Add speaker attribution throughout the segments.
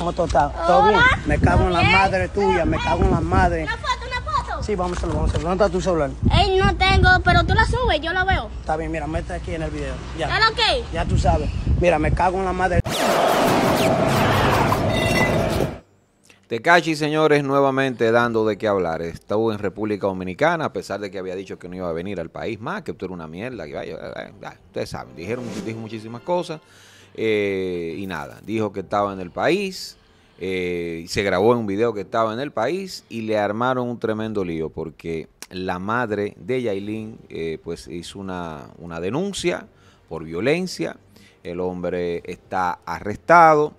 Speaker 1: ¿Cómo tú estás? ¿Todo Me cago en la madre tuya, me cago en la madre. ¿Una foto, una foto? Sí, vamos a hacerlo, vamos a hacerlo. ¿Dónde está tu celular?
Speaker 2: Ey, no tengo, pero tú la subes, yo la veo.
Speaker 1: Está bien, mira, mete aquí en el video. Ya. Ya tú sabes. Mira, me cago en la madre. Te cachis señores, nuevamente dando de qué hablar. Estuvo en República Dominicana, a pesar de que había dicho que no iba a venir al país más, que tú era una mierda. Que vaya, eh, eh, ustedes saben, dijeron, dijo muchísimas cosas. Eh, y nada, dijo que estaba en el país, eh, se grabó un video que estaba en el país y le armaron un tremendo lío porque la madre de Yailin eh, pues hizo una, denuncia por violencia, el hombre está arrestado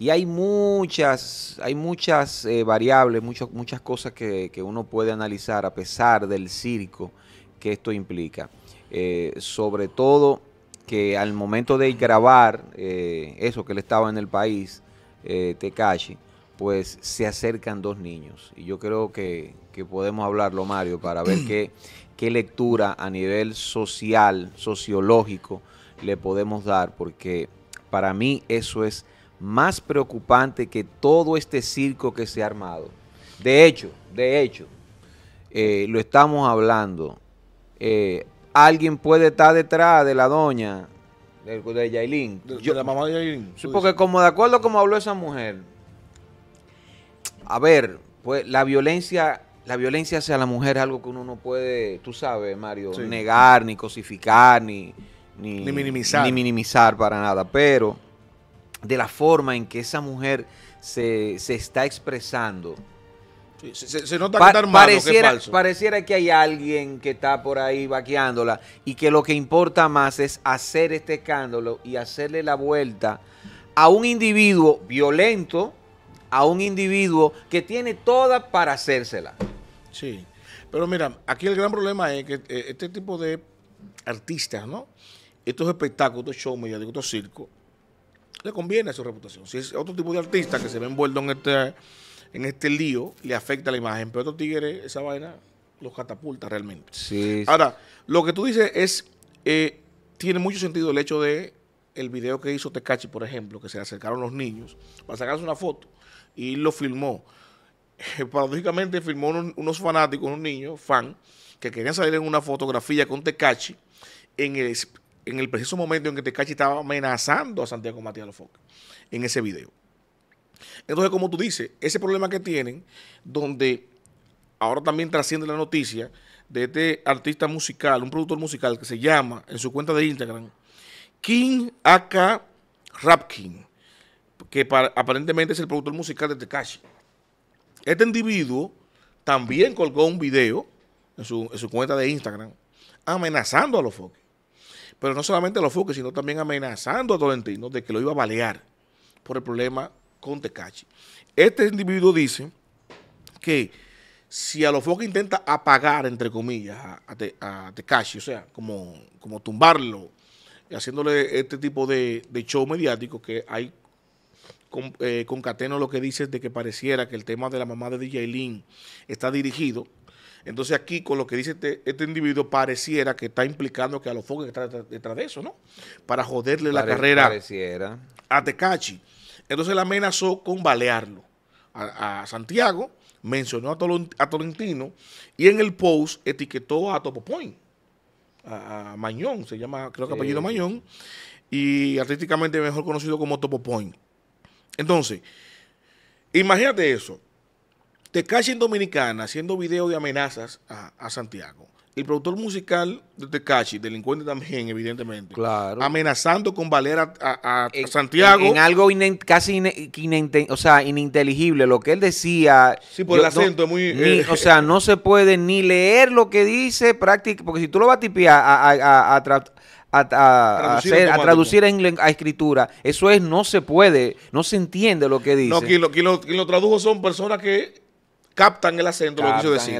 Speaker 1: y hay muchas, hay muchas variables, muchas muchas cosas que, que, uno puede analizar a pesar del circo que esto implica. sobre todo que al momento de grabar eh, eso que él estaba en el país, eh, Tekashi, pues se acercan dos niños. Y yo creo que, podemos hablarlo, Mario, para ver qué, qué lectura a nivel social, sociológico, le podemos dar, porque para mí eso es más preocupante que todo este circo que se ha armado. De hecho, de hecho, eh, lo estamos hablando eh, alguien puede estar detrás de la doña, de, Yailin. De, la mamá de Yailin. porque como de acuerdo como habló esa mujer, a ver, pues la violencia, la violencia hacia la mujer es algo que uno no puede, tú sabes, Mario, negar, ni cosificar, ni, minimizar. Ni minimizar para nada. Pero de la forma en que esa mujer se, se está expresando
Speaker 2: se, nota que está armado,
Speaker 1: pareciera, que hay alguien que está por ahí vaqueándola y que lo que importa más es hacer este escándalo y hacerle la vuelta a un individuo violento,
Speaker 2: a un individuo que tiene toda para hacérsela. Sí, pero mira, aquí el gran problema es que eh, este tipo de artistas, ¿no? Estos espectáculos, estos shows mediáticos, estos circos, le conviene a su reputación. Si es otro tipo de artista que se ve envuelto en este en este lío le afecta la imagen. Pero estos tigres, esa vaina, los catapulta realmente.
Speaker 1: Sí, Ahora,
Speaker 2: lo que tú dices es, eh, tiene mucho sentido el hecho de el video que hizo Tecachi, por ejemplo, que se acercaron los niños para sacarse una foto y lo filmó. paradójicamente filmó unos, fanáticos, unos niños, fan, que querían salir en una fotografía con Tecachi en el, en el preciso momento en que Tecachi estaba amenazando a Santiago Matías Lofoca en ese video. Entonces, como tú dices, ese problema que tienen, donde ahora también trasciende la noticia de este artista musical, un productor musical que se llama en su cuenta de Instagram, King A.K. Rapkin, que aparentemente es el productor musical de Tekashi. Este individuo también colgó un video en su, cuenta de Instagram amenazando a los foques. Pero no solamente a los foques, sino también amenazando a Tolentino de que lo iba a balear por el problema con Tecachi. Este individuo dice que si a los intenta apagar, entre comillas, a, a, o sea, como, como tumbarlo, haciéndole este tipo de, show mediático que hay con, eh, lo que dice de que pareciera que el tema de la mamá de DJ Lin está dirigido. Entonces aquí con lo que dice este, este individuo pareciera que está implicando que a los está detrás de eso, ¿no? Para joderle la carrera a Tecachi. Entonces le amenazó con balearlo a, Santiago, mencionó a, Tolentino y en el post etiquetó a Topopoint, a, a Mañón, se llama, creo que apellido Mañón, y artísticamente mejor conocido como Topo Point. Entonces, imagínate eso. Tecachi en Dominicana haciendo video de amenazas a Santiago el productor musical de Tecachi, delincuente también, evidentemente, claro. amenazando con valer a, Santiago. En, algo
Speaker 1: casi ininteligible, lo que él decía. Sí, por el acento es muy... Eh, o sea, no se puede ni leer lo que dice, prácticamente, porque si tú lo vas a tipear a, a traducir, a escritura, eso es, no se puede, no se entiende lo que dice.
Speaker 2: No, quien lo tradujo son personas que captan el acento, lo decir.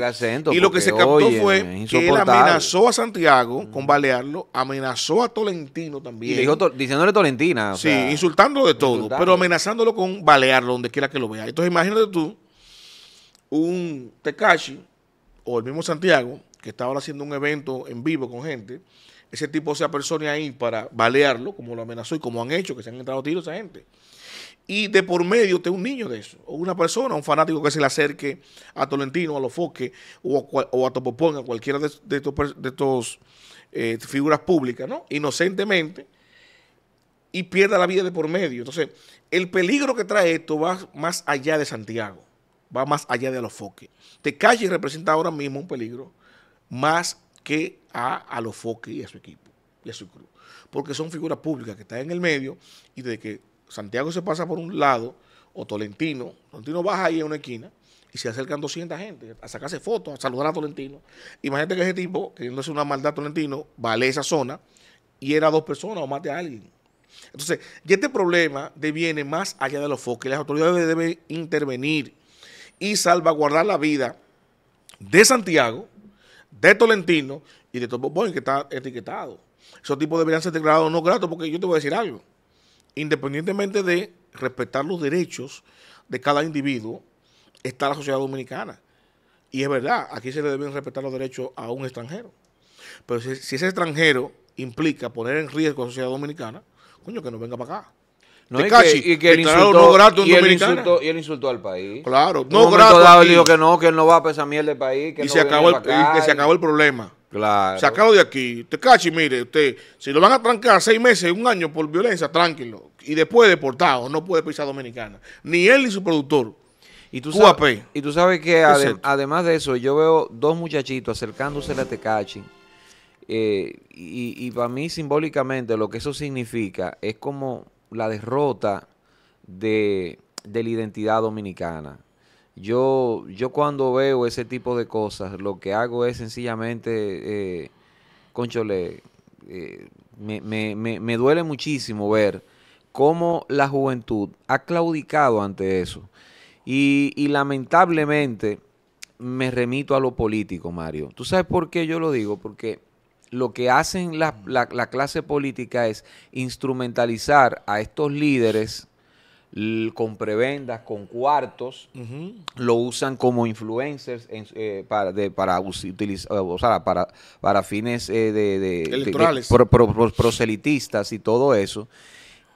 Speaker 2: y lo que se captó fue que él amenazó a Santiago con balearlo, amenazó a Tolentino también. diciéndole Tolentina. sí, insultándolo de todo, pero amenazándolo con balearlo donde quiera que lo vea. Entonces imagínate tú, un Tekashi o el mismo Santiago, que estaba haciendo un evento en vivo con gente, ese tipo sea persona ahí para balearlo, como lo amenazó y como han hecho, que se han entrado tiros a gente. Y de por medio usted un niño de eso, o una persona, un fanático que se le acerque a Tolentino, a los foques, o a, Topopón, a cualquiera de, de estos, eh, figuras públicas, ¿no? Inocentemente, y pierda la vida de por medio. Entonces, el peligro que trae esto va más allá de Santiago, va más allá de los foques. Te calle representa ahora mismo un peligro más que a los foques y a su equipo y a su club. Porque son figuras públicas que están en el medio y desde que Santiago se pasa por un lado, o Tolentino, Tolentino baja ahí en una esquina y se acercan 200 gente a sacarse fotos, a saludar a Tolentino. Imagínate que ese tipo, queriéndose una maldad Tolentino, vale esa zona y era dos personas o mate a alguien. Entonces, y este problema deviene más allá de los foques. Las autoridades deben intervenir y salvaguardar la vida de Santiago, de Tolentino y de todo Boy que está etiquetado. Esos tipos deberían ser declarados no gratos porque yo te voy a decir algo. Independientemente de respetar los derechos de cada individuo, está la sociedad dominicana. Y es verdad, aquí se le deben respetar los derechos a un extranjero. Pero si, ese extranjero implica poner en riesgo a la sociedad dominicana, coño, que no venga para acá. y, que, y, que, insultó, no y, él insultó,
Speaker 1: y, él insultó, al país. Claro, no grato. dijo
Speaker 2: que no, que él no va a pesar mierda del país. y, se acabó el, y que se acabó el problema. Claro. Sácalo de aquí. Te mire, usted, si lo van a trancar seis meses, un año por violencia, tranquilo. Y después deportado, no puede pisar dominicana. Ni él ni su productor. Y tú, Sabes, y tú sabes que además de eso, yo veo dos
Speaker 1: muchachitos acercándose a Tecachi. Eh, y, para mí simbólicamente lo que eso significa es como la derrota de, de la identidad dominicana. Yo, yo cuando veo ese tipo de cosas, lo que hago es sencillamente, eh, conchole, eh, me, me, me, duele muchísimo ver cómo la juventud ha claudicado ante eso. Y, y, lamentablemente me remito a lo político, Mario. ¿Tú sabes por qué yo lo digo? Porque lo que hacen la, la clase política es instrumentalizar a estos líderes con prebendas, con cuartos, lo usan como influencers eh, para, para utilizar, eh, para, para fines eh, de, proselitistas y todo eso.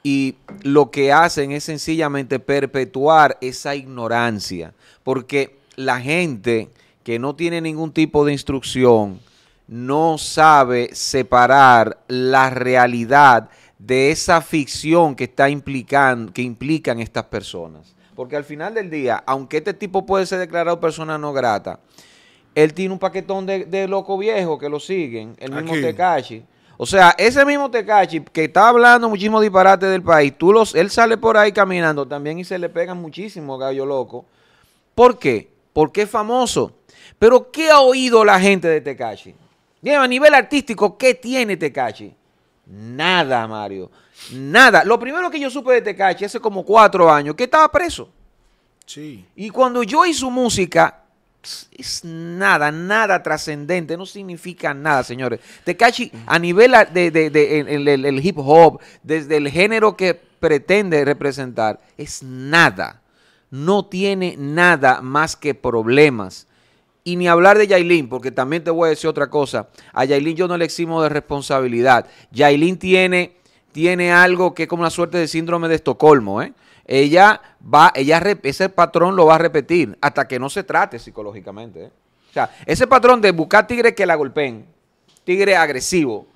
Speaker 1: Y lo que hacen es sencillamente perpetuar esa ignorancia, porque la gente que no tiene ningún tipo de instrucción no sabe separar la realidad de esa ficción que está implicando, que implican estas personas. Porque al final del día, aunque este tipo puede ser declarado persona no grata, él tiene un paquetón de, de loco viejo que lo siguen, el mismo Tecachi O sea, ese mismo Tecachi que está hablando muchísimo disparate del país, tú los, él sale por ahí caminando también y se le pegan muchísimo, gallo loco. ¿Por qué? Porque es famoso. Pero ¿qué ha oído la gente de Tecachi? a nivel artístico, ¿qué tiene Tecachi? Nada, Mario. Nada. Lo primero que yo supe de Tecachi hace como cuatro años, que estaba preso. Sí. Y cuando yo hice música, es nada, nada trascendente, no significa nada, señores. Tecachi, mm. a nivel del de, el hip hop, desde el género que pretende representar, es nada. No tiene nada más que problemas. Y ni hablar de Yailin, porque también te voy a decir otra cosa. A Yailin yo no le eximo de responsabilidad. Yailin tiene, tiene algo que es como la suerte de síndrome de Estocolmo, ¿eh? Ella va, ella ese patrón lo va a repetir hasta que no se trate psicológicamente. ¿eh? O sea, ese patrón de buscar tigre que la golpeen, tigre agresivo,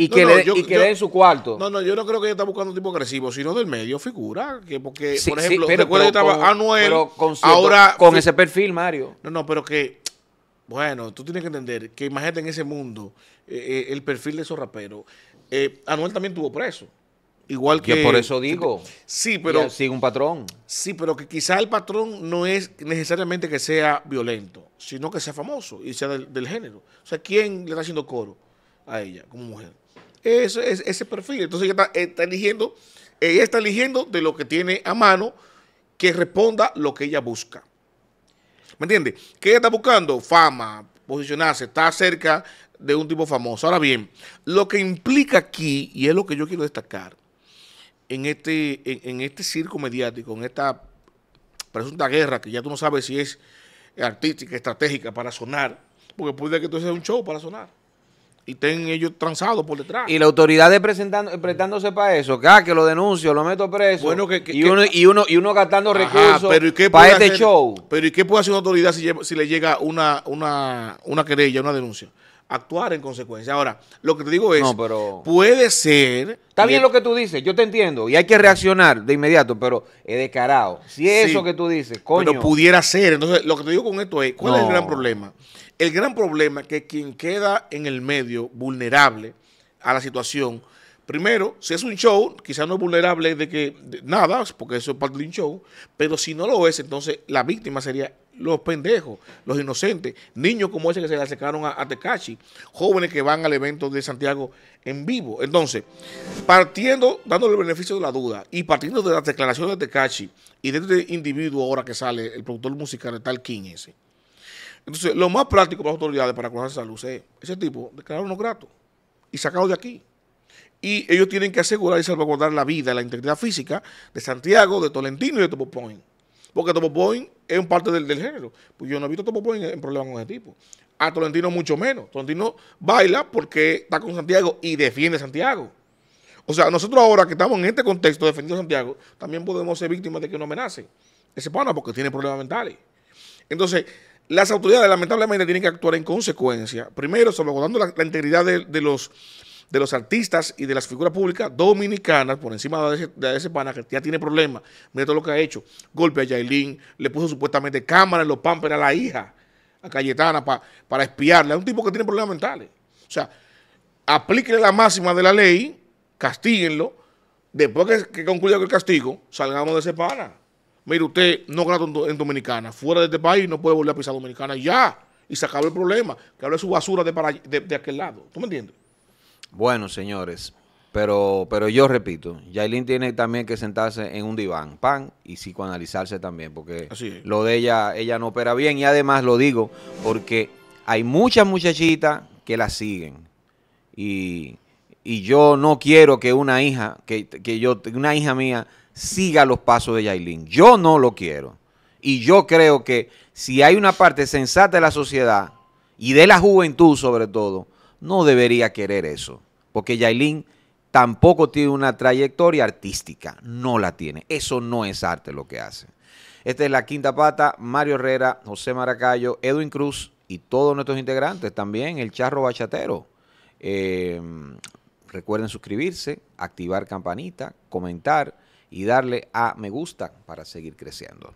Speaker 1: y que, y su
Speaker 2: cuarto. No, no, yo no creo que ella está buscando un tipo agresivo, sino del medio, figura. Que porque, por ejemplo, estaba Anuel, con ahora. Con ese perfil, Mario. No, no, pero que. Bueno, tú tienes que entender que imagínate en ese mundo eh, eh, el perfil de esos raperos. Eh, Anuel también tuvo preso. Igual que. Yo por eso digo. sí, pero. Sigue un patrón. Sí, pero que quizá el patrón no es necesariamente que sea violento, sino que sea famoso y sea del género. O sea, ¿quién le está haciendo coro a ella como mujer? es, ese perfil. Entonces ella está, eligiendo, ella está eligiendo de lo que tiene a mano que responda lo que ella busca. ¿Me entiende? ¿Qué ella está buscando? Fama, posicionarse, está cerca de un tipo famoso. Ahora bien, lo que implica aquí, y es lo que yo quiero destacar, en este, en, este circo mediático, en esta presunta guerra, que ya tú no sabes si es artística, estratégica para sonar, porque puede que tú seas un show para sonar y estén ellos transados por detrás. Y la autoridad de
Speaker 1: presentando, prestándose para eso, que, ah, que lo denuncio, lo meto preso. y, uno, y, uno, y uno gastando recursos pero para este show.
Speaker 2: Pero ¿y qué puede hacer una autoridad si, si le llega una, una, una querella, una denuncia? actuar en consecuencia. Ahora, lo que te digo es, no, pero... puede ser...
Speaker 1: Está bien lo que tú dices, yo te entiendo, y hay que reaccionar de inmediato, pero he descarado. Si es eso que tú dices, coño... Pero pudiera
Speaker 2: ser, entonces lo que te digo con esto es, ¿cuál es el gran problema? El gran problema es que quien queda en el medio vulnerable a la situación Primero, si es un show, quizás no es vulnerable de que nada, porque eso es parte de un show, pero si no lo es, entonces la víctima sería los pendejos, los inocentes, niños como ese que se le acercaron a, atecachi jóvenes que van al evento de Santiago en vivo. Entonces, partiendo, dándole el beneficio de la duda y partiendo de las declaraciones de Tecachi y de este individuo ahora que sale, el productor musical de tal King ese. Entonces, lo más práctico para las autoridades para conocer esa luz es ese tipo declararon unos grato y sacarlo de aquí y ellos tienen que asegurar y salvaguardar la vida, la integridad física de Santiago, de Tolentino y de Topo Point. Porque Topo Point es un parte del, género. Pues yo no he visto a Topo en problemas con ese tipo. A Tolentino mucho menos. Tolentino baila porque está con Santiago y defiende a Santiago. O sea, nosotros ahora que estamos en este contexto defendiendo a Santiago, también podemos ser víctimas de que nos amenacen. Ese pana porque tiene problemas mentales. Entonces, las autoridades lamentablemente tienen que actuar en consecuencia. Primero, salvaguardando la, integridad de los de los artistas y de las figuras públicas dominicanas, por encima de ese, pan pana que ya tiene problemas. mire todo lo que ha hecho. Golpe a Yailin, le puso supuestamente cámara en los pampers a la hija, a Cayetana, para espiarla. Es un tipo que tiene problemas mentales. O sea, aplíquenle la máxima de la ley, castíguenlo. Después que, concluya con el castigo, salgamos de ese pana. Mire, usted no gana en Dominicana. Fuera de este país no puede volver a pisar Dominicana ya. Y se acaba el problema. Que hable su basura de, para, de aquel lado. ¿Tú me entiendes?
Speaker 1: Bueno, señores, pero, pero yo repito, Yailin tiene también que sentarse en un diván, pan, y psicoanalizarse también, porque lo de ella, ella no opera bien. Y además lo digo, porque hay muchas muchachitas que la siguen. Y, yo no quiero que una hija, que, que, yo, una hija mía, siga los pasos de Yailin. Yo no lo quiero. Y yo creo que si hay una parte sensata de la sociedad y de la juventud sobre todo, no debería querer eso, porque Yailin tampoco tiene una trayectoria artística, no la tiene. Eso no es arte lo que hace. Esta es la quinta pata, Mario Herrera, José Maracayo, Edwin Cruz y todos nuestros integrantes, también el Charro Bachatero. Eh, recuerden suscribirse, activar campanita, comentar y darle a me gusta para seguir creciendo.